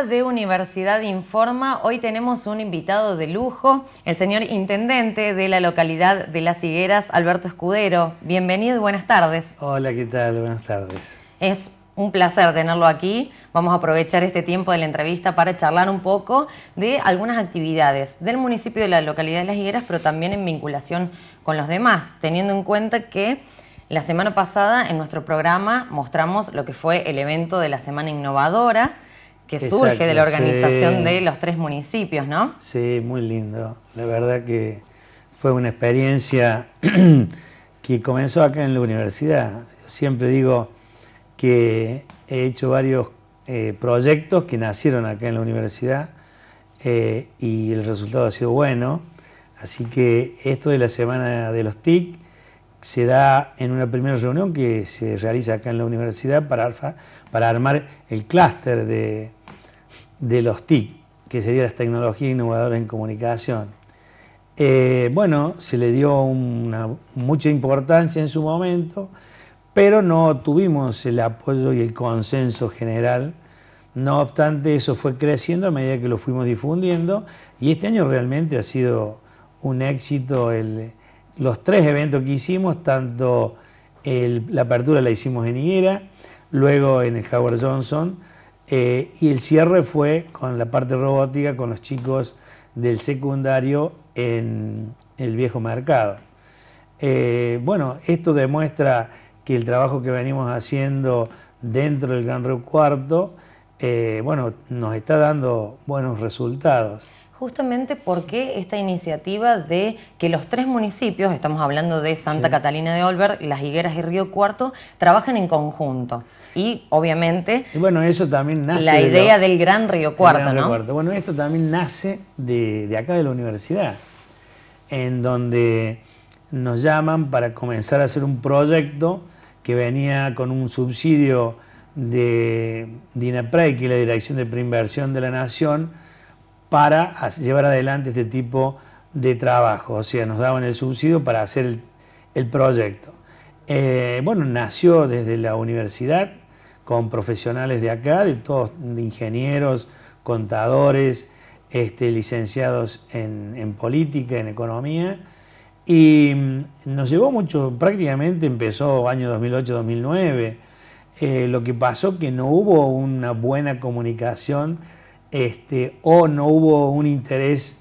de Universidad Informa, hoy tenemos un invitado de lujo, el señor intendente de la localidad de Las Higueras, Alberto Escudero. Bienvenido y buenas tardes. Hola, ¿qué tal? Buenas tardes. Es un placer tenerlo aquí. Vamos a aprovechar este tiempo de la entrevista para charlar un poco de algunas actividades del municipio de la localidad de Las Higueras, pero también en vinculación con los demás, teniendo en cuenta que la semana pasada en nuestro programa mostramos lo que fue el evento de la Semana Innovadora que surge de la organización de los tres municipios, ¿no? Sí, muy lindo. La verdad que fue una experiencia que comenzó acá en la universidad. siempre digo que he hecho varios eh, proyectos que nacieron acá en la universidad eh, y el resultado ha sido bueno. Así que esto de la semana de los TIC se da en una primera reunión que se realiza acá en la universidad para, para armar el clúster de, de los TIC, que serían las tecnologías innovadoras en comunicación. Eh, bueno, se le dio mucha importancia en su momento, pero no tuvimos el apoyo y el consenso general. No obstante, eso fue creciendo a medida que lo fuimos difundiendo y este año realmente ha sido un éxito los tres eventos que hicimos, tanto la apertura la hicimos en Higuera, luego en el Howard Johnson, eh, y el cierre fue con la parte robótica, con los chicos del secundario en el viejo mercado. Eh, bueno, esto demuestra que el trabajo que venimos haciendo dentro del Gran Río Cuarto, eh, bueno, nos está dando buenos resultados justamente porque esta iniciativa de que los tres municipios, estamos hablando de Santa Catalina de Olver, Las Higueras y Río Cuarto, trabajan en conjunto. Y obviamente... bueno, eso también nace... La idea del Gran Río Cuarto, Bueno, esto también nace de, de acá de la universidad, en donde nos llaman para comenzar a hacer un proyecto que venía con un subsidio de DINAPREI, que es la Dirección de Preinversión de la Nación, para llevar adelante este tipo de trabajo. O sea, nos daban el subsidio para hacer el, proyecto. Eh, bueno, nació desde la universidad con profesionales de acá, de todos, ingenieros, contadores, este, licenciados en, política, en economía, y mm, nos llevó mucho, prácticamente empezó año 2008-2009, eh, lo que pasó que no hubo una buena comunicación este, o no hubo un interés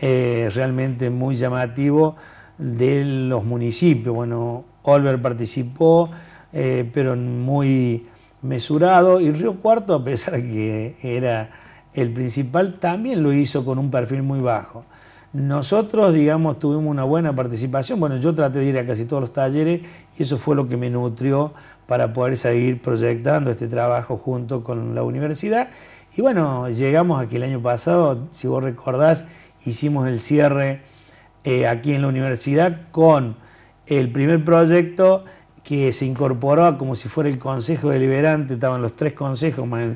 eh, realmente muy llamativo de los municipios. Bueno, Olver participó, eh, pero muy mesurado, y Río Cuarto, a pesar de que era el principal, también lo hizo con un perfil muy bajo. Nosotros, digamos, tuvimos una buena participación. Bueno, yo traté de ir a casi todos los talleres y eso fue lo que me nutrió para poder seguir proyectando este trabajo junto con la universidad y bueno, llegamos aquí el año pasado, si vos recordás, hicimos el cierre eh, aquí en la universidad con el primer proyecto que se incorporó como si fuera el Consejo Deliberante, estaban los tres consejos más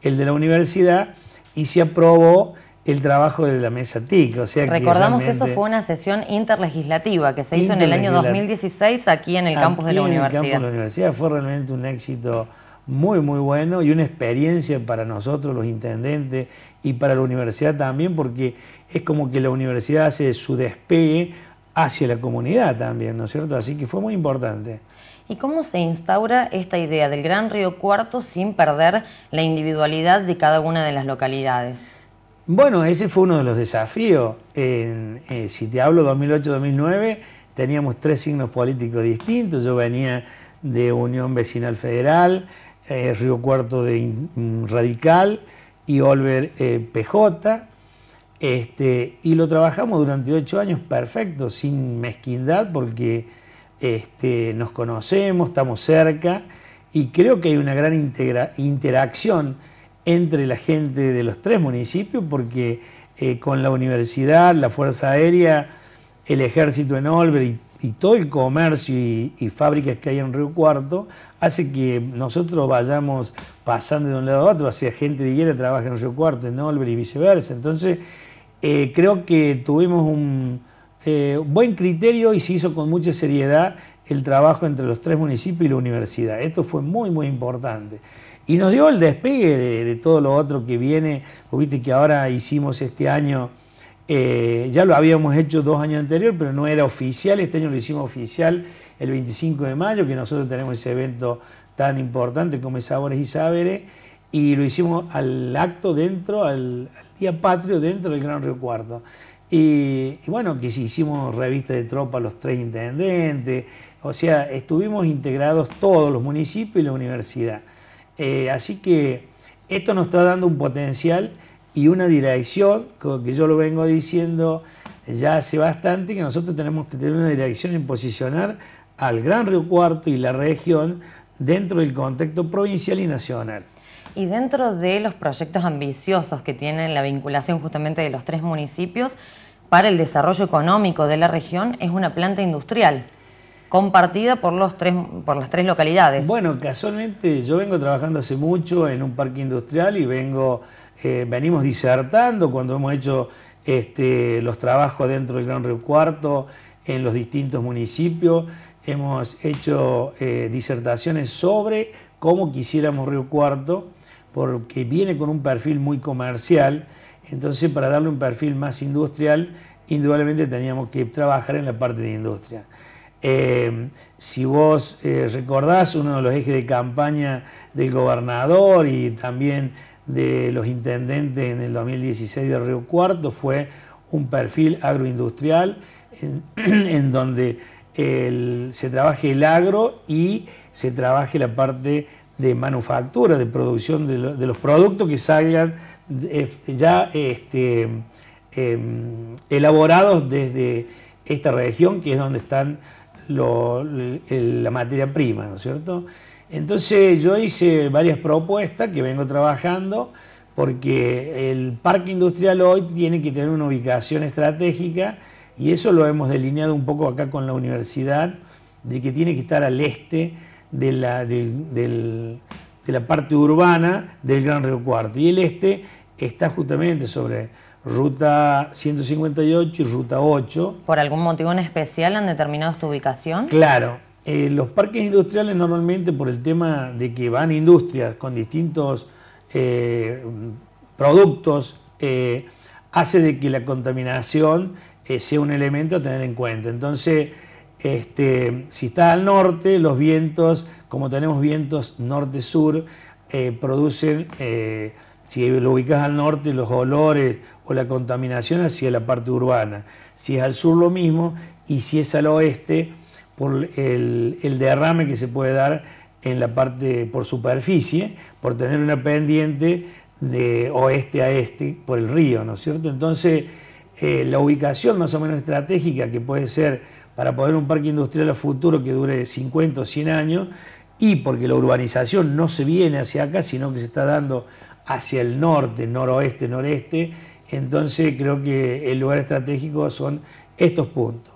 el, de la universidad, y se aprobó el trabajo de la mesa TIC. Recordamos que, eso fue una sesión interlegislativa que se hizo en el año 2016 aquí en el campus de la en El campus de la universidad fue realmente un éxito muy, muy bueno y una experiencia para nosotros, los intendentes, y para la universidad también, porque es como que la universidad hace su despegue hacia la comunidad también, ¿no es cierto? Así que fue muy importante. ¿Y cómo se instaura esta idea del Gran Río Cuarto sin perder la individualidad de cada una de las localidades? Bueno, ese fue uno de los desafíos. Eh, si te hablo 2008-2009, teníamos tres signos políticos distintos. Yo venía de Unión Vecinal Federal, eh, Río Cuarto de Radical y Olver eh, PJ. Este, y lo trabajamos durante ocho años perfecto, sin mezquindad, porque este, nos conocemos, estamos cerca y creo que hay una gran interacción entre la gente de los tres municipios, porque eh, con la universidad, la Fuerza Aérea, el ejército en Olver y, todo el comercio y, y, fábricas que hay en Río Cuarto, hace que nosotros vayamos pasando de un lado a otro, hacia gente de Higuera trabaja en nuestro Cuarto, en Olver y viceversa. Entonces, eh, creo que tuvimos un eh, buen criterio y se hizo con mucha seriedad el trabajo entre los tres municipios y la universidad. Esto fue muy, muy importante. Y nos dio el despegue de, todo lo otro que viene, viste que ahora hicimos este año... Eh, ya lo habíamos hecho dos años anterior, pero no era oficial, este año lo hicimos oficial el 25 de mayo, que nosotros tenemos ese evento tan importante como Sabores y Saberes, y lo hicimos al acto dentro, al, Día Patrio dentro del Gran Río Cuarto. Y, bueno, que hicimos revista de tropa los tres intendentes, o sea, estuvimos integrados todos los municipios y la universidad. Eh, así que esto nos está dando un potencial y una dirección, que yo lo vengo diciendo ya hace bastante, que nosotros tenemos que tener una dirección en posicionar al Gran Río Cuarto y la región dentro del contexto provincial y nacional. Y dentro de los proyectos ambiciosos que tienen la vinculación justamente de los tres municipios para el desarrollo económico de la región es una planta industrial compartida por, los tres, por las tres localidades. Bueno, casualmente yo vengo trabajando hace mucho en un parque industrial y vengo, eh, venimos disertando cuando hemos hecho este, los trabajos dentro del Gran Río Cuarto, en los distintos municipios hemos hecho eh, disertaciones sobre cómo quisiéramos Río Cuarto, porque viene con un perfil muy comercial, entonces para darle un perfil más industrial, indudablemente teníamos que trabajar en la parte de industria. Eh, si vos eh, recordás, uno de los ejes de campaña del gobernador y también de los intendentes en el 2016 de Río Cuarto fue un perfil agroindustrial en donde se trabaje el agro y se trabaje la parte de manufactura, de producción de, los productos que salgan eh, ya este, em, elaborados desde esta región, que es donde están la materia prima, ¿no es cierto? Entonces yo hice varias propuestas que vengo trabajando porque el parque industrial hoy tiene que tener una ubicación estratégica y eso lo hemos delineado un poco acá con la universidad, de que tiene que estar al este de la, parte urbana del Gran Río Cuarto. Y el este está justamente sobre ruta 158 y ruta 8. ¿Por algún motivo en especial han determinado esta ubicación? Claro. Eh, los parques industriales normalmente por el tema de que van industrias con distintos eh, productos, eh, hace de que la contaminación eh, sea un elemento a tener en cuenta. Entonces, este, si está al norte, los vientos, como tenemos vientos norte-sur, eh, producen, eh, si lo ubicas al norte, los olores o la contaminación hacia la parte urbana. Si es al sur, lo mismo. Y si es al oeste, por el, el derrame que se puede dar en la parte por superficie, por tener una pendiente de oeste a este por el río, ¿no es cierto? Entonces, eh, la ubicación más o menos estratégica que puede ser para poder un parque industrial a futuro que dure 50 o 100 años y porque la urbanización no se viene hacia acá, sino que se está dando hacia el norte, noroeste, noreste, entonces creo que el lugar estratégico son estos puntos.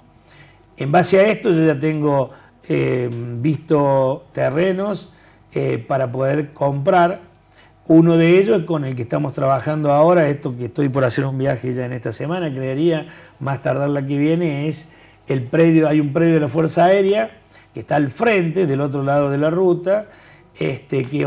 En base a esto yo ya tengo eh, visto terrenos eh, para poder comprar uno de ellos con el que estamos trabajando ahora, esto que estoy por hacer un viaje ya en esta semana, creería, más tardar la que viene, es el predio, hay un predio de la Fuerza Aérea que está al frente, del otro lado de la ruta, este, que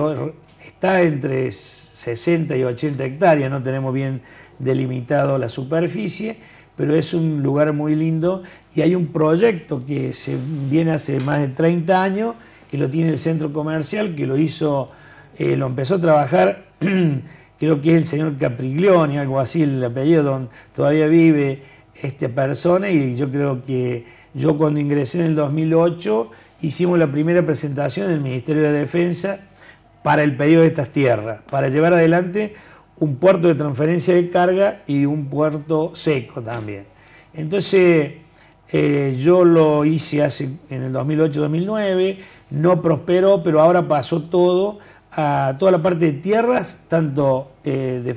está entre 60 y 80 hectáreas, no tenemos bien delimitado la superficie, pero es un lugar muy lindo y hay un proyecto que se viene hace más de 30 años, que lo tiene el centro comercial, que lo hizo eh, lo empezó a trabajar, creo que es el señor y algo así, el apellido donde todavía vive esta persona y yo creo que yo cuando ingresé en el 2008 hicimos la primera presentación del Ministerio de Defensa para el pedido de estas tierras, para llevar adelante un puerto de transferencia de carga y un puerto seco también. Entonces, eh, yo lo hice hace, en el 2008-2009, no prosperó, pero ahora pasó todo a toda la parte de tierras, tanto eh, de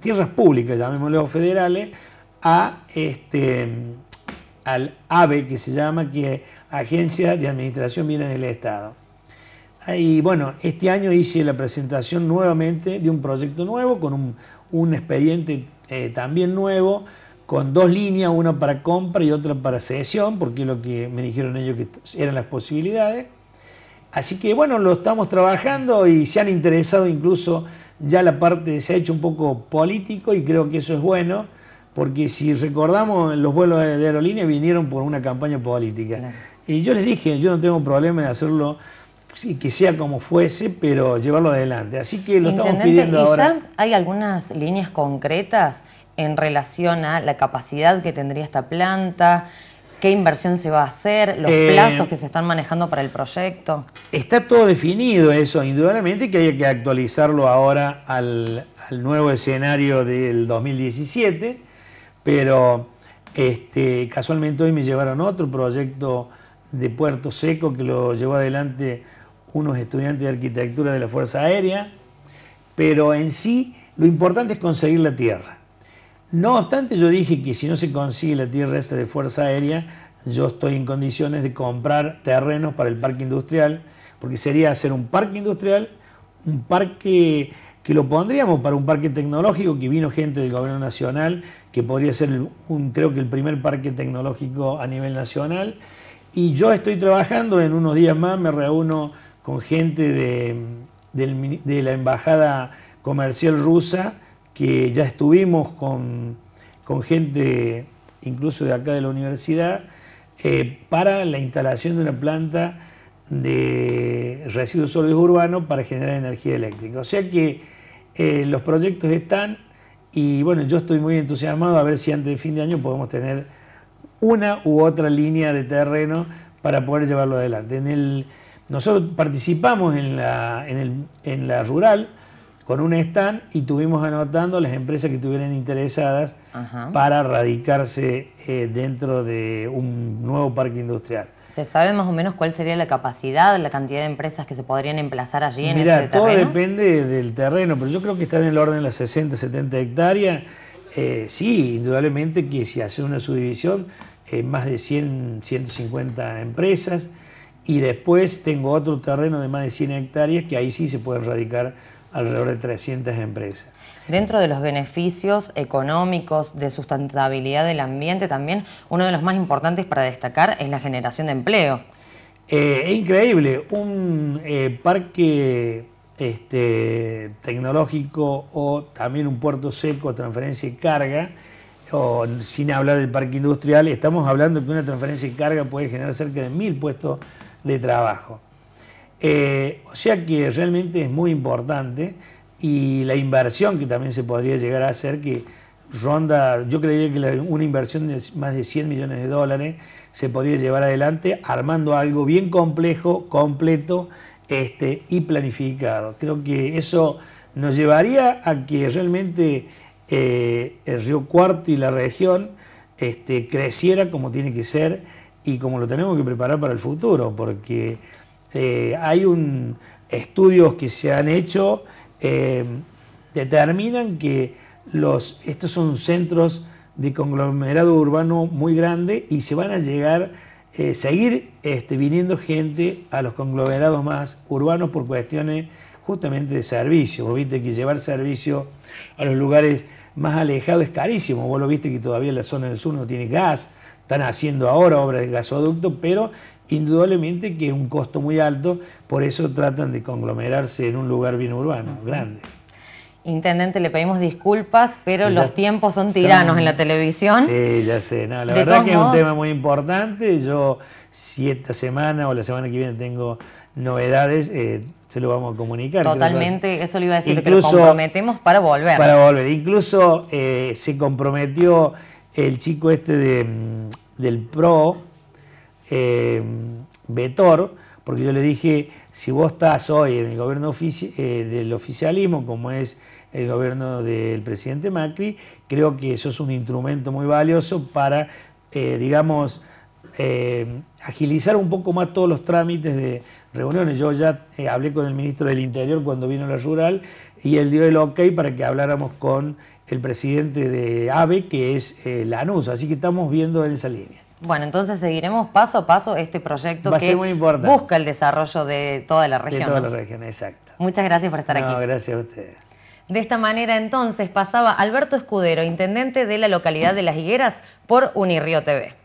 tierras públicas, llamémoslo federales, a este, al AVE, que se llama, que es Agencia de Administración Bienes del Estado. Ah, y bueno, este año hice la presentación nuevamente de un proyecto nuevo, con un, expediente eh, también nuevo, con dos líneas, una para compra y otra para cesión, porque es lo que me dijeron ellos que eran las posibilidades. Así que bueno, lo estamos trabajando y se han interesado incluso ya la parte, se ha hecho un poco político y creo que eso es bueno, porque si recordamos, los vuelos de, aerolíneas vinieron por una campaña política. Y yo les dije, yo no tengo problema de hacerlo sí, que sea como fuese, pero llevarlo adelante. Así que lo estamos pidiendo ¿Hay algunas líneas concretas en relación a la capacidad que tendría esta planta? ¿Qué inversión se va a hacer? ¿Los eh, plazos que se están manejando para el proyecto? Está todo definido eso, indudablemente que haya que actualizarlo ahora al, nuevo escenario del 2017, pero este, casualmente hoy me llevaron otro proyecto de Puerto Seco que lo llevó adelante unos estudiantes de arquitectura de la Fuerza Aérea, pero en sí lo importante es conseguir la tierra. No obstante, yo dije que si no se consigue la tierra esa de Fuerza Aérea, yo estoy en condiciones de comprar terrenos para el parque industrial, porque sería hacer un parque industrial, un parque que lo pondríamos para un parque tecnológico, que vino gente del gobierno nacional, que podría ser creo que el primer parque tecnológico a nivel nacional. Y yo estoy trabajando, en unos días más me reúno con gente de la Embajada Comercial Rusa, que ya estuvimos con, gente incluso de acá de la universidad, eh, para la instalación de una planta de residuos sólidos urbanos para generar energía eléctrica. O sea que eh, los proyectos están y bueno, yo estoy muy entusiasmado a ver si antes del fin de año podemos tener una u otra línea de terreno para poder llevarlo adelante. nosotros participamos en la, en en la rural, con un stand y tuvimos anotando las empresas que estuvieran interesadas para radicarse eh, dentro de un nuevo parque industrial. ¿Se sabe más o menos cuál sería la capacidad, la cantidad de empresas que se podrían emplazar allí en ese terreno? todo depende del terreno, pero yo creo que está en el orden de las 60, 70 hectáreas. Eh, sí, indudablemente que si hace una subdivisión, eh, más de 100, 150 empresas. Y después tengo otro terreno de más de 100 hectáreas que ahí sí se pueden radicar alrededor de 300 empresas. Dentro de los beneficios económicos de sustentabilidad del ambiente, también uno de los más importantes para destacar es la generación de empleo. Eh, es increíble, un eh, parque este, tecnológico o también un puerto seco, transferencia de carga, o sin hablar del parque industrial, estamos hablando que una transferencia de carga puede generar cerca de mil puestos de trabajo. Eh, o sea que realmente es muy importante y la inversión que también se podría llegar a hacer, que ronda, yo creería que una inversión de más de 100 millones de dólares se podría llevar adelante armando algo bien complejo, completo este, y planificado. Creo que eso nos llevaría a que realmente eh, el Río Cuarto y la región este, creciera como tiene que ser y como lo tenemos que preparar para el futuro, porque eh, hay un, estudios que se han hecho, eh, determinan que los, estos son centros de conglomerado urbano muy grande y se van a llegar, eh, seguir este, viniendo gente a los conglomerados más urbanos por cuestiones justamente de servicio. Vos viste que llevar servicio a los lugares más alejados es carísimo. Vos lo viste que todavía la zona del sur no tiene gas, están haciendo ahora obras de gasoducto, pero indudablemente que es un costo muy alto, por eso tratan de conglomerarse en un lugar bien urbano, grande. Intendente, le pedimos disculpas, pero los tiempos son tiranos en la televisión. Sí, ya sé. la verdad que es un tema muy importante. Yo, si esta semana o la semana que viene tengo novedades, eh, se lo vamos a comunicar. Totalmente, eso le iba a decir, que lo comprometemos para volver. Para volver. Incluso eh, se comprometió el chico este de, mm, del PRO, eh, porque yo le dije, si vos estás hoy en el gobierno eh, del oficialismo, como es el gobierno del presidente Macri, creo que eso es un instrumento muy valioso para, eh, digamos, eh, agilizar un poco más todos los trámites de reuniones. Yo ya hablé con el ministro del Interior cuando vino la rural y él dio el ok para que habláramos con el presidente de AVE, que es Lanús, así que estamos viendo en esa línea. Bueno, entonces seguiremos paso a paso este proyecto que busca el desarrollo de toda la región. De toda la región, exacto. Muchas gracias por estar no, aquí. Gracias a ustedes. De esta manera entonces pasaba Alberto Escudero, intendente de la localidad de Las Higueras, por Unirío TV.